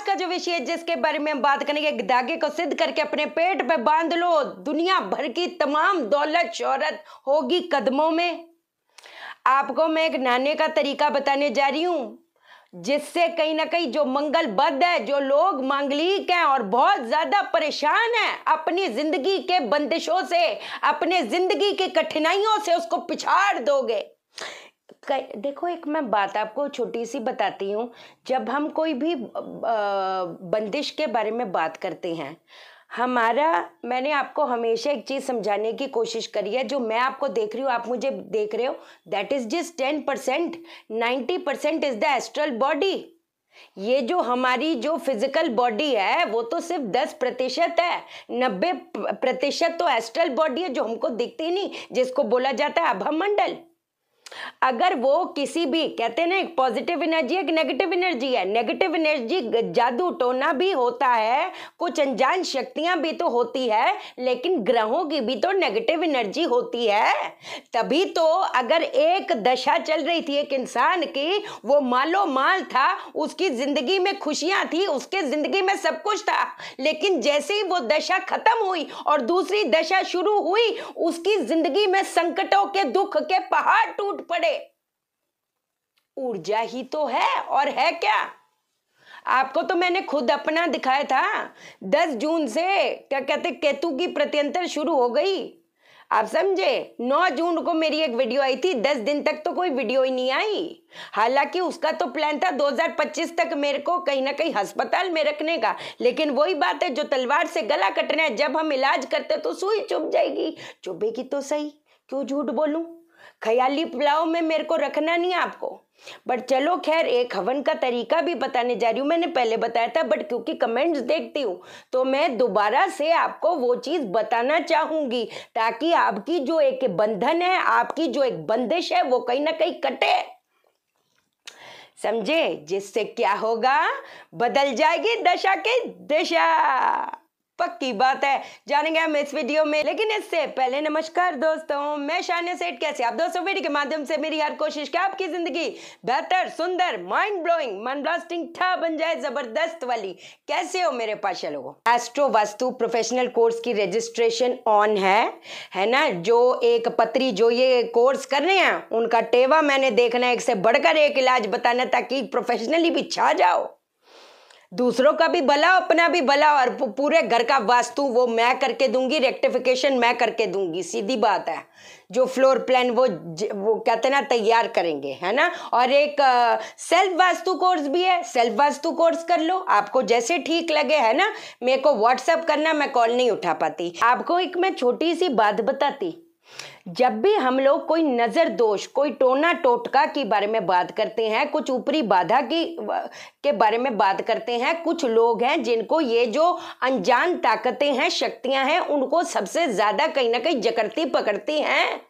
आज का जो विषय है जिसके बारे में हम बात करेंगे धागे को सिद्ध करके अपने पेट पे बांध लो दुनिया भर की तमाम दौलत शोहरत होगी कदमों में आपको मैं एक नहाने का तरीका बताने जा रही हूं जिससे कहीं ना कहीं जो मंगल बद है जो लोग मांगलिक हैं और बहुत ज़्यादा परेशान हैं अपनी ज़िंदगी के बंदिशों से अपने ज़िंदगी की कठिनाइयों से उसको पिछाड़ दोगे देखो एक मैं बात आपको छोटी सी बताती हूँ जब हम कोई भी बंदिश के बारे में बात करते हैं हमारा मैंने आपको हमेशा एक चीज़ समझाने की कोशिश करी है जो मैं आपको देख रही हूँ आप मुझे देख रहे हो that is just ten percent ninety percent is the astral body ये जो हमारी जो फिजिकल बॉडी है वो तो सिर्फ दस प्रतिशत है नब्बे प्रतिशत तो एस्ट्रल बॉडी है जो हमको दिखती नहीं जिसको बोला जाता है अभमंडल अगर वो किसी भी कहते ना एक पॉजिटिव एनर्जी एक नेगेटिव एनर्जी है नेगेटिव एनर्जी जादू टोना भी होता है कुछ अनजान शक्तियां भी तो होती है लेकिन ग्रहों की भी तो नेगेटिव एनर्जी होती है तभी तो अगर एक दशा चल रही थी एक इंसान की वो मालो माल था उसकी जिंदगी में खुशियां थी उसके जिंदगी में सब कुछ था लेकिन जैसे ही वो दशा खत्म हुई और दूसरी दशा शुरू हुई उसकी जिंदगी में संकटों के दुख के पहाड़ टूट टूट पड़े ऊर्जा ही तो है और है क्या आपको तो मैंने खुद अपना दिखाया था दस जून से क्या कहते केतु की प्रत्यंतर शुरू हो गई आप समझे नौ जून को मेरी एक वीडियो आई थी दस दिन तक तो कोई वीडियो ही नहीं आई हालांकि उसका तो प्लान था 2025 तक मेरे को कहीं ना कहीं अस्पताल में रखने का लेकिन वही बात है जो तलवार से गला कटना है जब हम इलाज करते तो सुई चुभ जाएगी चुभेगी तो सही क्यों झूठ बोलूं ख्याली पुलाव में मेरे को रखना नहीं है आपको बट चलो खैर एक हवन का तरीका भी बताने जा रही हूँ मैंने पहले बताया था बट क्योंकि कमेंट्स देखती हूँ तो मैं दोबारा से आपको वो चीज़ बताना चाहूँगी ताकि आपकी जो एक बंधन है आपकी जो एक बंदिश है वो कहीं ना कहीं कटे समझे जिससे क्या होगा बदल जाएगी दशा की दिशा पक्की बात है जानेंगे हम इस वीडियो में लेकिन इससे पहले नमस्कार दोस्तों मैं शानिया सेठ कैसे आप दोस्तों वीडियो के माध्यम से मेरी हर कोशिश की आपकी जिंदगी बेहतर सुंदर माइंड ब्लोइंग मन ब्लास्टिंग ठा बन जाए जबरदस्त वाली कैसे हो मेरे पास लोगों एस्ट्रो वास्तु प्रोफेशनल कोर्स की रजिस्ट्रेशन ऑन है है ना जो एक पत्री जो ये कोर्स कर रहे हैं उनका टेवा मैंने देखना है एक से बढ़कर एक इलाज बताना ताकि प्रोफेशनली भी छा जाओ दूसरों का भी भला अपना भी भला और पूरे घर का वास्तु वो मैं करके दूंगी रेक्टिफिकेशन मैं करके दूंगी सीधी बात है जो फ्लोर प्लान वो वो कहते हैं ना तैयार करेंगे है ना और एक आ, सेल्फ वास्तु कोर्स भी है सेल्फ वास्तु कोर्स कर लो आपको जैसे ठीक लगे है ना मेरे को व्हाट्सअप करना मैं कॉल नहीं उठा पाती आपको एक मैं छोटी सी बात बताती जब भी हम लोग कोई नज़र दोष कोई टोना टोटका के बारे में बात करते हैं कुछ ऊपरी बाधा की के बारे में बात करते हैं कुछ लोग हैं जिनको ये जो अनजान ताकतें हैं शक्तियां हैं उनको सबसे ज़्यादा कहीं ना कहीं जकड़ती पकड़ती हैं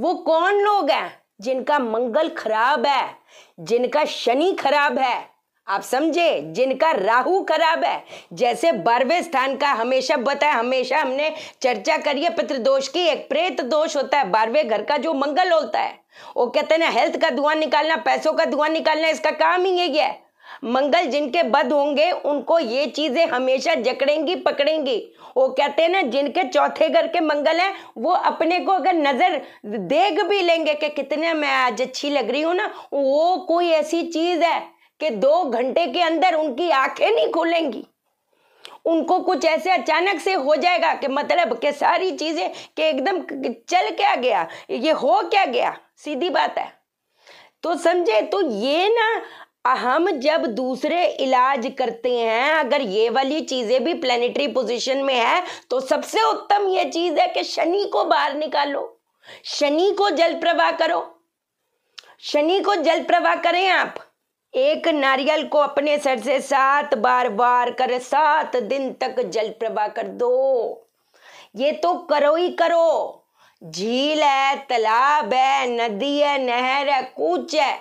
वो कौन लोग हैं जिनका मंगल खराब है जिनका शनि खराब है आप समझे जिनका राहु खराब है जैसे बारहवें स्थान का हमेशा बताए हमेशा हमने चर्चा करी है पितृदोष की एक प्रेत दोष होता है बारहवें घर का जो मंगल होता है वो कहते हैं ना हेल्थ का धुआं निकालना पैसों का धुआं निकालना इसका काम ही यही है मंगल जिनके बद होंगे उनको ये चीजें हमेशा जकड़ेंगी पकड़ेंगी वो कहते हैं ना जिनके चौथे घर के मंगल हैं वो अपने को अगर नजर देख भी लेंगे कि कितने मैं आज अच्छी लग रही हूं ना वो कोई ऐसी चीज है कि दो घंटे के अंदर उनकी आंखें नहीं खुलेंगी उनको कुछ ऐसे अचानक से हो जाएगा कि मतलब कि सारी चीज़ें कि एकदम चल क्या गया ये हो क्या गया सीधी बात है तो समझे तो ये ना हम जब दूसरे इलाज करते हैं अगर ये वाली चीज़ें भी प्लेनेटरी पोजीशन में है तो सबसे उत्तम ये चीज़ है कि शनि को बाहर निकालो शनि को जल प्रवाह करो शनि को जल प्रवाह करें आप एक नारियल को अपने सर से सात बार बार कर सात दिन तक जल प्रवाह कर दो ये तो करो ही करो झील है तालाब है नदी है नहर है कुछ है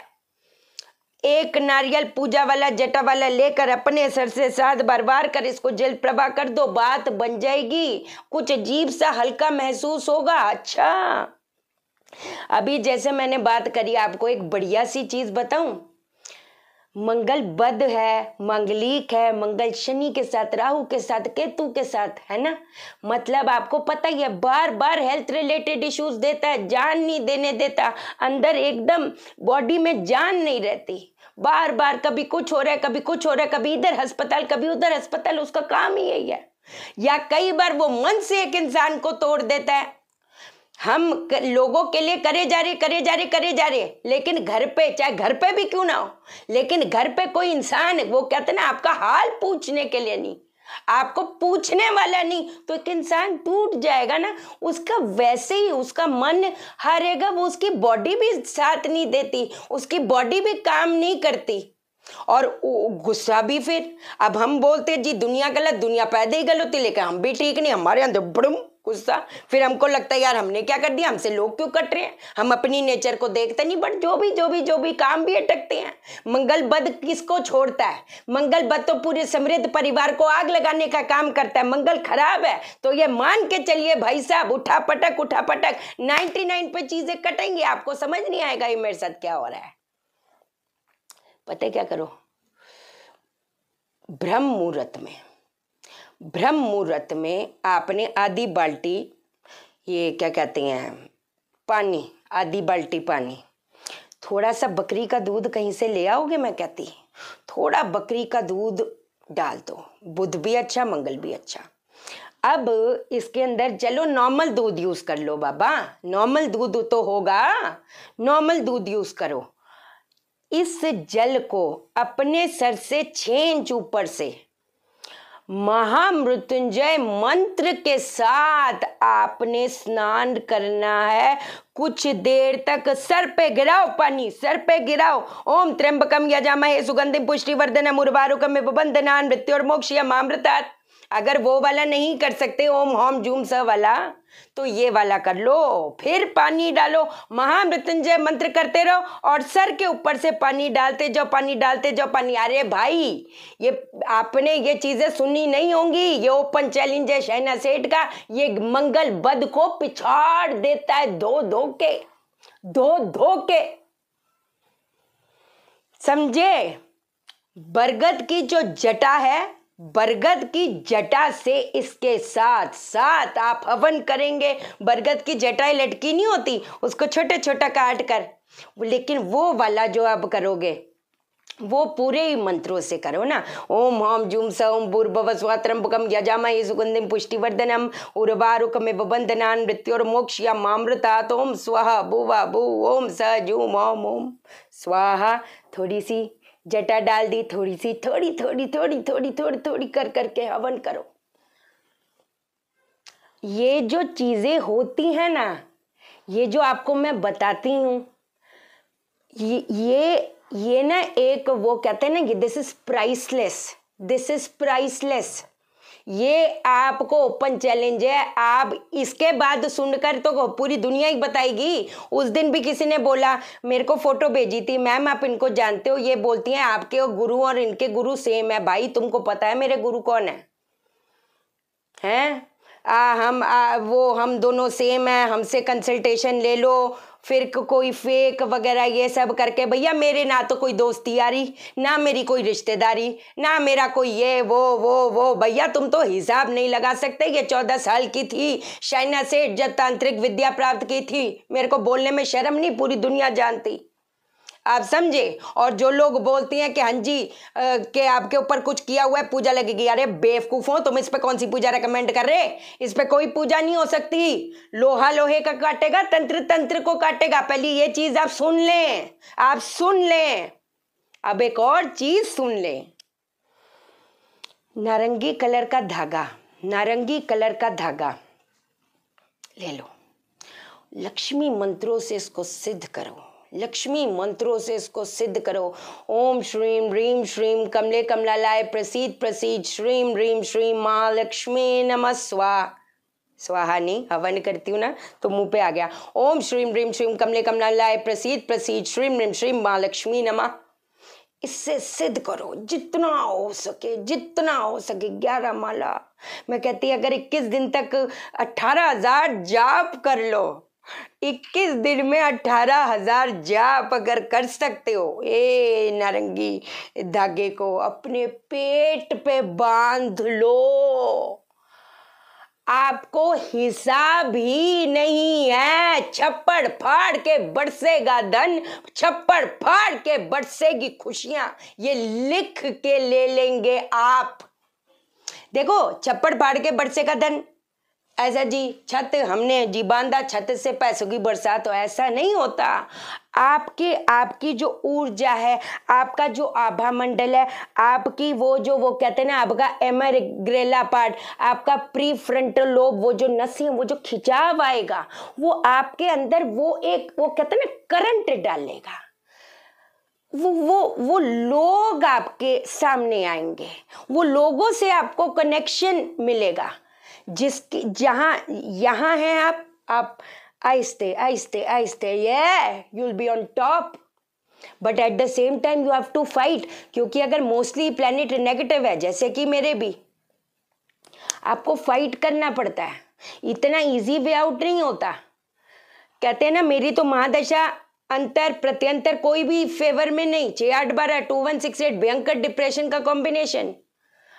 एक नारियल पूजा वाला जटा वाला लेकर अपने सर से साथ बार बार कर इसको जल प्रवाह कर दो बात बन जाएगी कुछ अजीब सा हल्का महसूस होगा अच्छा अभी जैसे मैंने बात करी आपको एक बढ़िया सी चीज बताऊं मंगल बद है मंगलिक है मंगल शनि के साथ राहु के साथ केतु के साथ है ना मतलब आपको पता ही है बार बार हेल्थ रिलेटेड इश्यूज देता है जान नहीं देने देता अंदर एकदम बॉडी में जान नहीं रहती बार बार कभी कुछ हो रहा है कभी कुछ हो रहा है कभी इधर अस्पताल कभी उधर अस्पताल उसका काम ही यही है या कई बार वो मन से एक इंसान को तोड़ देता है हम कर, लोगों के लिए करे जा रहे करे जा रहे करे जा रहे लेकिन घर पे चाहे घर पे भी क्यों ना हो लेकिन घर पे कोई इंसान वो कहते ना आपका हाल पूछने के लिए नहीं आपको पूछने वाला नहीं तो एक इंसान टूट जाएगा ना उसका वैसे ही उसका मन हारेगा वो उसकी बॉडी भी साथ नहीं देती उसकी बॉडी भी काम नहीं करती और गुस्सा भी फिर अब हम बोलते जी दुनिया गलत दुनिया पैदा ही गलत होती लेकिन हम भी ठीक नहीं हमारे अंदर बड़ू गुस्सा फिर हमको लगता है यार हमने क्या कर दिया हमसे लोग क्यों कट रहे हैं हम अपनी नेचर को देखते नहीं बट जो भी जो भी जो भी काम भी अटकते हैं मंगल बद किसको छोड़ता है मंगल बद तो पूरे समृद्ध परिवार को आग लगाने का काम करता है मंगल खराब है तो ये मान के चलिए भाई साहब उठा पटक उठा पटक नाइन्टी नाइन पे चीजें कटेंगे आपको समझ नहीं आएगा ये मेरे साथ क्या हो रहा है पता क्या करो ब्रह्म मुहूर्त में ब्रह्म मुहूर्त में आपने आधी बाल्टी ये क्या कहते हैं पानी आधी बाल्टी पानी थोड़ा सा बकरी का दूध कहीं से ले आओगे मैं कहती थोड़ा बकरी का दूध डाल दो बुध भी अच्छा मंगल भी अच्छा अब इसके अंदर चलो नॉर्मल दूध यूज़ कर लो बाबा नॉर्मल दूध तो होगा नॉर्मल दूध यूज़ करो इस जल को अपने सर से छः इंच ऊपर से महामृत्युंजय मंत्र के साथ आपने स्नान करना है कुछ देर तक सर पे गिराओ पानी सर पे गिराओ ओम त्र्यंबकम यजामहे सुगंधि पुष्टिवर्धनम उर्वारुकम बंधनान मृत्यु और मोक्ष या अगर वो वाला नहीं कर सकते ओम होम जूम स वाला तो ये वाला कर लो फिर पानी डालो महामृत्युंजय मंत्र करते रहो और सर के ऊपर से पानी डालते जो पानी डालते जो पानी अरे भाई ये आपने ये चीज़ें सुनी नहीं होंगी ये ओपन चैलेंज है शहना सेठ का ये मंगल बद को पिछाड़ देता है धो धो के धो धो के समझे बरगद की जो जटा है बरगद की जटा से इसके साथ साथ आप हवन करेंगे बरगद की जटाएं लटकी नहीं होती उसको छोटा छोटा काट कर लेकिन वो वाला जो आप करोगे वो पूरे ही मंत्रों से करो ना ओम होम जुम सौम भूर्भव स्वात्रम यजामा ये सुगंधिम पुष्टिवर्धनम उर्वारुकमे बंधना मृत्योर या मामृता तोम स्वाहा भुवा भू ओम स जूम ओम ओम स्वाहा थोड़ी सी जटा डाल दी थोड़ी सी थोड़ी थोड़ी थोड़ी थोड़ी थोड़ी थोड़ी कर करके हवन करो ये जो चीज़ें होती हैं ना ये जो आपको मैं बताती हूँ ये ये ये ना एक वो कहते हैं ना कि this is priceless this is priceless ये आपको ओपन चैलेंज है आप इसके बाद सुनकर तो पूरी दुनिया ही बताएगी उस दिन भी किसी ने बोला मेरे को फोटो भेजी थी मैम आप इनको जानते हो ये बोलती हैं आपके गुरु और इनके गुरु सेम है भाई तुमको पता है मेरे गुरु कौन है हैं आ, हम आ, वो हम दोनों सेम हैं हमसे कंसल्टेशन ले लो फिर कोई फेक वगैरह ये सब करके भैया मेरे ना तो कोई दोस्ती यारी ना मेरी कोई रिश्तेदारी ना मेरा कोई ये वो वो वो भैया तुम तो हिसाब नहीं लगा सकते ये चौदह साल की थी शाइना सेठ जब तांत्रिक विद्या प्राप्त की थी मेरे को बोलने में शर्म नहीं पूरी दुनिया जानती आप समझे और जो लोग बोलती हैं कि हाँ जी के आपके ऊपर कुछ किया हुआ है पूजा लगेगी अरे बेवकूफ़ हो तुम इस पर कौन सी पूजा रिकमेंड कर रहे इस पर कोई पूजा नहीं हो सकती लोहा लोहे का काटेगा तंत्र तंत्र को काटेगा पहले ये चीज़ आप सुन लें आप सुन लें अब एक और चीज़ सुन लें नारंगी कलर का धागा नारंगी कलर का धागा ले लो लक्ष्मी मंत्रों से इसको सिद्ध करो लक्ष्मी मंत्रों से इसको सिद्ध करो ओम श्रीम रीम श्रीम कमले लाए प्रसीद प्रसीद श्रीम ह्रीम श्रीम महालक्ष्मी नम स्वा स्वाहा नहीं हवन करती हूँ ना तो मुंह पे आ गया ओम श्रीम रीम श्रीम कमले कमला लाए प्रसीद प्रसीद श्रीम ह्रीम श्रीम महालक्ष्मी नमा इससे सिद्ध करो जितना हो सके जितना हो सके ग्यारह माला मैं कहती अगर इक्कीस दिन तक अट्ठारह हजार जाप कर लो इक्कीस दिन में अठारह हजार जाप अगर कर सकते हो ए नारंगी धागे को अपने पेट पे बांध लो आपको हिसाब ही नहीं है छप्पड़ फाड़ के बरसेगा धन छप्पड़ फाड़ के बरसेगी खुशियां ये लिख के ले लेंगे आप देखो छप्पड़ फाड़ के बरसेगा धन ऐसा जी छत हमने जी बांधा छत से पैसों की बरसात तो ऐसा नहीं होता आपके आपकी जो ऊर्जा है आपका जो आभा मंडल है आपकी वो जो वो कहते हैं ना आपका एमरग्रेला पार्ट आपका प्री फ्रंटल लोब वो जो नसें वो जो खिंचाव आएगा वो आपके अंदर वो एक वो कहते हैं ना करंट डालेगा वो वो वो लोग आपके सामने आएंगे वो लोगों से आपको कनेक्शन मिलेगा जिसकी जहाँ यहाँ हैं आप आप आहिस्ते आहिस्ते आहिस्ते ये you will be on top but at the same time you have to fight क्योंकि अगर मोस्टली प्लेनेट नेगेटिव है जैसे कि मेरे भी आपको फाइट करना पड़ता है इतना इजी वे आउट नहीं होता कहते हैं ना मेरी तो महादशा अंतर प्रत्यंतर कोई भी फेवर में नहीं छः आठ बारह टू वन सिक्स एट भयंकर डिप्रेशन का कॉम्बिनेशन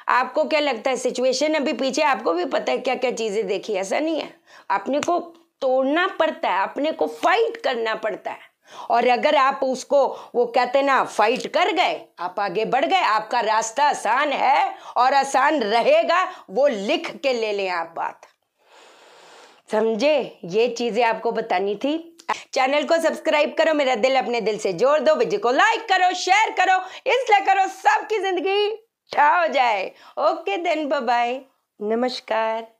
आपको क्या लगता है सिचुएशन अभी पीछे आपको भी पता है क्या क्या चीज़ें देखी ऐसा नहीं है अपने को तोड़ना पड़ता है अपने को फाइट करना पड़ता है और अगर आप उसको वो कहते ना फाइट कर गए आप आगे बढ़ गए आपका रास्ता आसान है और आसान रहेगा वो लिख के ले लें आप बात समझे ये चीजें आपको बतानी थी चैनल को सब्सक्राइब करो मेरा दिल अपने दिल से जोड़ दो वीडियो को लाइक करो शेयर करो इसलिए करो सबकी जिंदगी अच्छा हो जाए ओके देन बाय नमस्कार